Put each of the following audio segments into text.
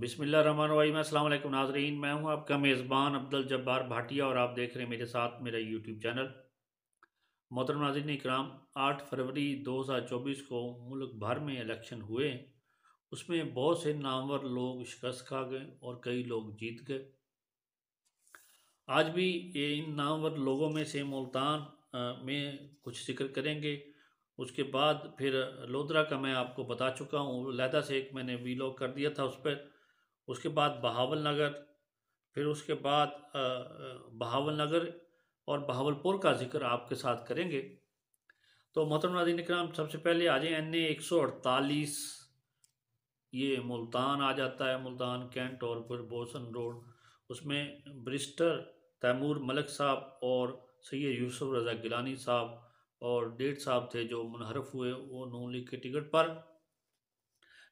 बिसमिल्ल रहीम अल्लाम नाजरीन मैं हूं आपका मेज़बान अब्दुल जब्बार भाटिया और आप देख रहे हैं मेरे साथ मेरा यूट्यूब चैनल मोहतरम नाजरन इक्राम आठ फरवरी दो हज़ार चौबीस को मुल्क भर में इलेक्शन हुए उसमें बहुत से नामवर लोग शिकस्त खा गए और कई लोग जीत गए आज भी ये इन नामवर लोगों में से मुल्तान में कुछ जिक्र करेंगे उसके बाद फिर लोधरा का मैं आपको बता चुका हूँ लहदा से एक मैंने वीलॉग कर दिया था उस पर उसके बाद बहावल नगर फिर उसके बाद बहावल नगर और बहावलपुर का जिक्र आपके साथ करेंगे तो मोहतरम नाजीन कराम सबसे पहले आ जाए एन ए एक सौ अड़तालीस ये मुल्तान आ जाता है मुल्तान कैंट और फिर बोसन रोड उसमें ब्रिस्टर तैमूर मलिक साहब और सैद यूसुफ रज़ा गिलानी साहब और डेढ़ साहब थे जो मुनहरफ हुए वो नून लीग के टिकट पर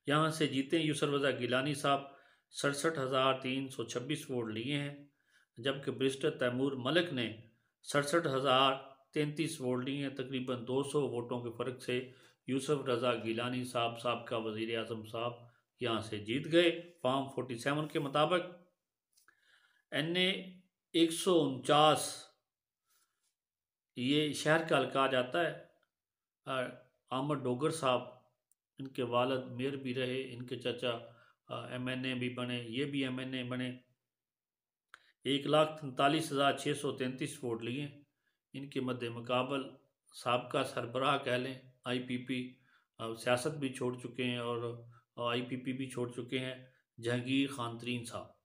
यहाँ से जीते यूसुफ रज़ा गिलानी साहब सड़सठ हज़ार तीन सौ छब्बीस वोट लिए हैं जबकि ब्रिस्टर तैमूर मलिक ने सड़सठ हज़ार तैंतीस वोट लिए हैं तकरीबन दो सौ वोटों के फ़र्क से यूसुफ रजा गिलानी साहब साहब का वज़ी अजम साहब यहाँ से जीत गए फॉर्म फोर्टी सेवन के मुताबिक एन ए एक सौ उनचास ये शहर का अलका जाता है आमद डोगर साहब इनके वालद मेयर भी रहे इनके चाचा एमएनए भी बने ये भी एमएनए बने एक लाख तैंतालीस हज़ार छः सौ तैंतीस वोट लिए इनके मध्य मुकाबल सबका सरबराह कह लें आई पी पी सियासत भी छोड़ चुके हैं और आई पी पी भी छोड़ चुके हैं जहांगीर खान तरीन साहब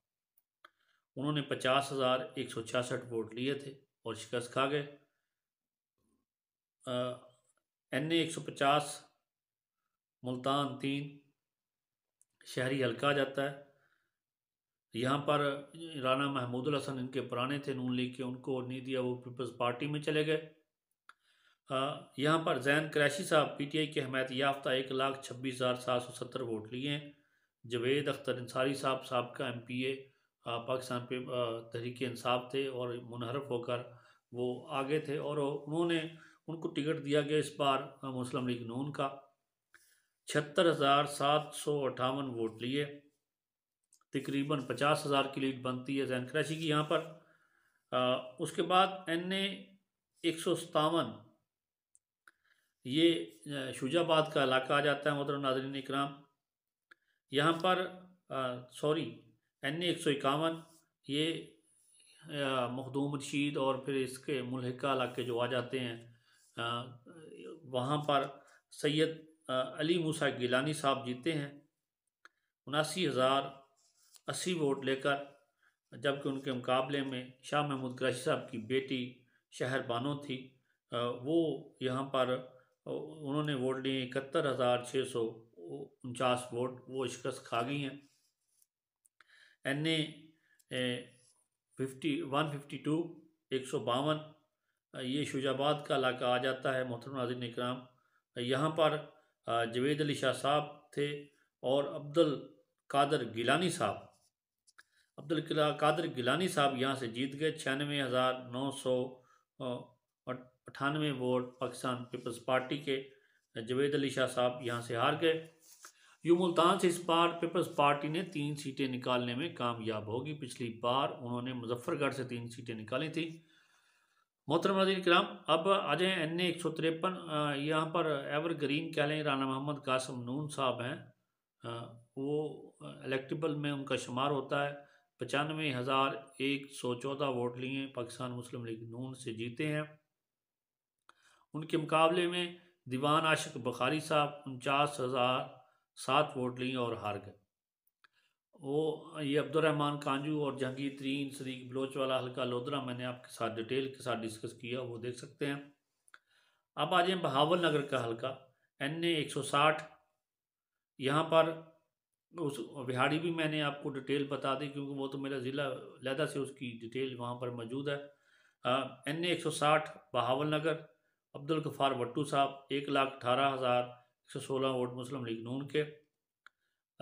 उन्होंने पचास हज़ार एक सौ छियासठ वोट लिए थे और शिकस्त खा गए एन ए एक सौ पचास मुल्तान तीन शहरी हल्का आ जाता है यहाँ पर राना महमूदुल हसन इनके पुराने थे नून लीग के उनको नहीं दिया वो पीपल्स पार्टी में चले गए यहाँ पर जैन क्रैशी साहब पी टी आई के हमायत याफ्ता एक लाख छब्बीस हज़ार सात सौ सत्तर वोट लिए हैं जवेद अख्तर अंसारी साहब साहब का एम पी ए पाकिस्तान पे तहरीक इंसाफ थे और मुनहरफ होकर वो आगे थे और उन्होंने उनको टिकट दिया गया इस बार मुस्लिम लीग नून का छिहत्तर हज़ार सात सौ अट्ठावन वोट लिए तकरीबन पचास हज़ार की लीड बनती है जैन क्रैशी की यहाँ पर आ, उसके बाद एन ए एक सौ सतावन ये शुजाबाद का इलाका आ जाता है मोहतरम नाजरीन इकराम यहाँ पर सॉरी एन ए एक सौ इक्यावन ये मखदूम रशीद और फिर इसके मुलहका इलाके जो आ जाते हैं वहाँ पर सैयद अली मूसा गिलानी साहब जीते हैं उनासी हज़ार अस्सी वोट लेकर जबकि उनके मुकाबले में शाह महमूद क्रैशी साहब की बेटी शहर बानो थी वो यहाँ पर उन्होंने वोट लिए इकहत्तर हज़ार छः सौ उनचास वोट वो शिकस्त खा गई हैं N A fifty one fifty two एक सौ बावन ये शुजाबाद का इलाका आ जाता है मोहतरम नाजिन इक्राम यहाँ पर जवेद अली शाह साहब थे और अब्दुल कादर गिलानी साहब अब्दुल कादर गिलानी साहब यहाँ से जीत गए छियानवे हज़ार नौ सौ अठानवे वोट पाकिस्तान पीपल्स पार्टी के जवेद अली शाह साहब यहाँ से हार गए यू मुल्तान से इस बार पीपल्स पार्टी ने तीन सीटें निकालने में कामयाब होगी पिछली बार उन्होंने मुजफ्फरगढ़ से तीन सीटें निकाली थी मोहतरम नाजीन कराम अब आ एन ए एक सौ तिरपन यहाँ पर एवर ग्रीन कह लें राना मोहम्मद कासम नून साहब हैं वो इलेक्टिबल में उनका शुमार होता है पचानवे हज़ार एक सौ चौदह वोट लिए पाकिस्तान मुस्लिम लीग नून से जीते हैं उनके मुकाबले में दीवान आशिक बखारी साहब उनचास हज़ार सात वोट लिए और हार गए वो ये अब्दुलरहमान कांजू और जहांगीर तरीन सदीक बलोच वाला हल्का लोधरा मैंने आपके साथ डिटेल के साथ डिस्कस किया वो देख सकते हैं अब आ जाए बहावल नगर का हल्का एन ए एक सौ साठ यहाँ पर उस बिहाड़ी भी मैंने आपको डिटेल बता दी क्योंकि वो तो मेरा ज़िला लहदा से उसकी डिटेल वहाँ पर मौजूद है एन ए एक सौ साठ बहावल नगर अब्दुल गफ़ार भट्टू साहब एक लाख अठारह हज़ार एक सौ सोलह वोट मुस्लिम लीग नून के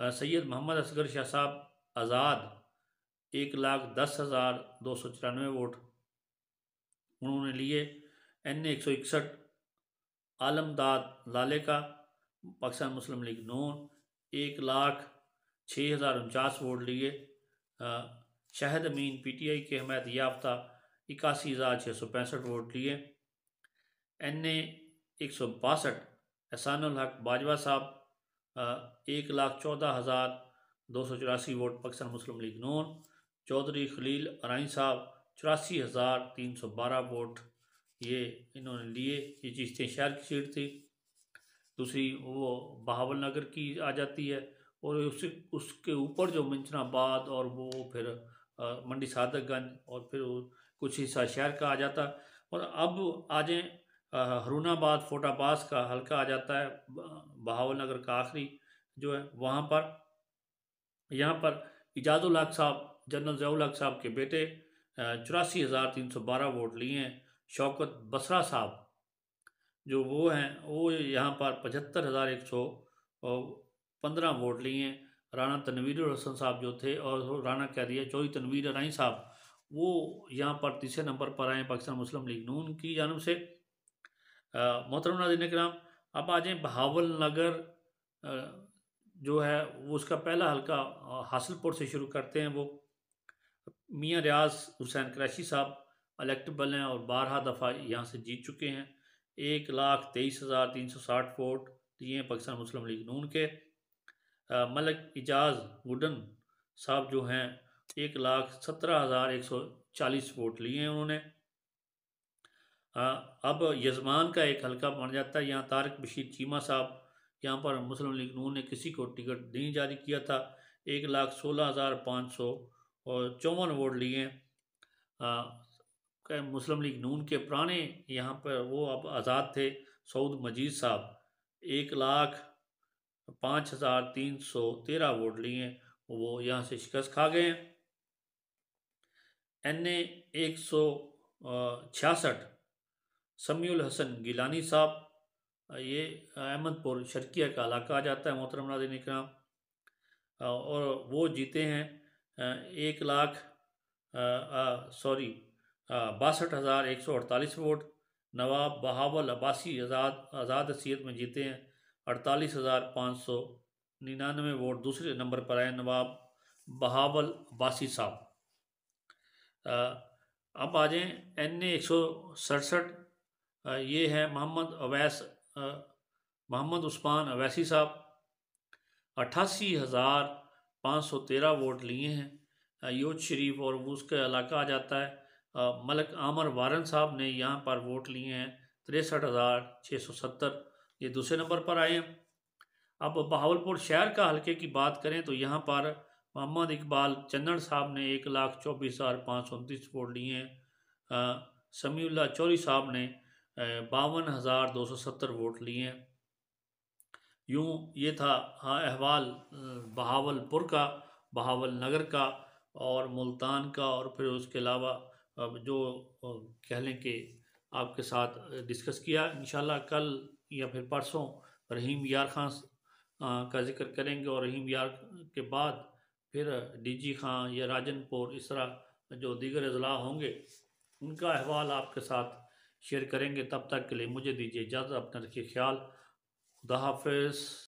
सैयद मोहम्मद असगर शाह साहब आज़ाद एक लाख दस हज़ार दो सौ चौरानवे वोट उन्होंने लिए एन एक सौ इकसठ आलमदाद लाले का पाकिस्तान मुस्लिम लीग नोन एक लाख छः हज़ार उनचास वोट लिए शाहद अमीन पी टी आई के हमायत याफ्ता इक्यासी हज़ार छः सौ पैंसठ वोट लिए एन ए एक सौ बासठ एहसान हक बाजवा साहब एक लाख चौदह हज़ार दो सौ चौरासी वोट पाकिस्तान मुस्लिम लीग नून चौधरी खलील अराइन साहब चौरासी हज़ार तीन सौ बारह वोट ये इन्होंने लिए ये चीश्ते शहर की सीट थी दूसरी वो बहावल नगर की आ जाती है और उस उसके ऊपर जो मंचनाबाद और वो फिर मंडी सादकगंज और फिर कुछ हिस्सा शहर का आ जाता और अब आ जाए हरूनाबाद फोटाबाज का हल्का आ जाता है बहावल नगर का आखिरी जो है वहाँ पर यहाँ पर इजाजुल हक साहब जनरल जयाल हक साहब के बेटे चौरासी हज़ार तीन सौ बारह वोट लिए हैं शौकत बसरा साहब जो वो हैं वो यहाँ पर पचहत्तर हज़ार एक सौ पंद्रह वोट लिए हैं राना तनवीर हसन साहब जो थे और राना कह दिया चौधरी तनवीर रानी साहब वो यहाँ पर तीसरे नंबर पर आए पाकिस्तान मुस्लिम लीग नून की जानब से मोहतरम नाजिन कराम अब आ जाए बहावल नगर जो है वो उसका पहला हल्का हासिलपुर से शुरू करते हैं वो मियाँ रियाज हुसैन क्रैशी साहब अलेक्टेबल हैं और बारह दफ़ा यहाँ से जीत चुके हैं एक लाख तेईस हज़ार तीन सौ साठ वोट दिए हैं पाकिस्तान मुस्लिम लीग नून के मलिक मलक इजाज़ वुडन साहब जो हैं एक लाख सत्रह हज़ार एक सौ चालीस वोट लिए हैं उन्होंने अब यजमान का एक हलका बन जाता है यहाँ तारक बशीर चीमा साहब यहाँ पर मुस्लिम लीग नून ने किसी को टिकट नहीं जारी किया था एक लाख सोलह हज़ार पाँच सौ और चौवन वोट लिए मुस्लिम लीग नून के पुराने यहाँ पर वो अब आज़ाद थे सऊद मजीद साहब एक लाख पाँच हज़ार तीन सौ तेरह वोट लिए वो यहाँ से शिकस्त खा गए हैं एन ए एक सौ छियासठ सम्यूल हसन गिलानी साहब ये अहमदपुर शर्किया का इलाका आ जाता है मोहतरम नादिन इकराम और वो जीते हैं एक लाख सॉरी बासठ हज़ार एक सौ अड़तालीस वोट नवाब बहावल अब्बासी आज़ाद आज़ाद हसीियत में जीते हैं अड़तालीस हज़ार पाँच सौ निन्यानवे वोट दूसरे नंबर पर आए नवाब बहावल अब्बासी साहब अब आ जाएँ एन ए एक सौ सड़सठ ये हैं मोहम्मद अवैस मोहम्मद उस्मान अवैसी साहब अट्ठासी हज़ार पाँच सौ तेरह वोट लिए हैं योध शरीफ और उसके इलाका आ जाता है मलक आमर वारन साहब ने यहाँ पर वोट लिए हैं तिरसठ हज़ार छः सौ सत्तर ये दूसरे नंबर पर आए हैं अब बहावलपुर शहर का हलके की बात करें तो यहाँ पर मोहम्मद इकबाल चंदन साहब ने एक लाख चौबीस हज़ार पाँच सौ उनतीस वोट लिए हैं समीउल्ला चौरी साहब ने बावन हज़ार दो सौ सत्तर वोट लिए यूँ ये था अहवाल बहावलपुर का बहावल नगर का और मुल्तान का और फिर उसके अलावा जो कह लें कि आपके साथ डिस्कस किया इन कल या फिर परसों रहीम यार खान का जिक्र करेंगे और रहीम यार के बाद फिर डीजी खां या राजनपुर इस तरह जो दीगर अजला होंगे उनका अहवाल आपके साथ शेयर करेंगे तब तक के लिए मुझे दीजिए इजाज़त अपना रखिए ख्याल खुदा हाफ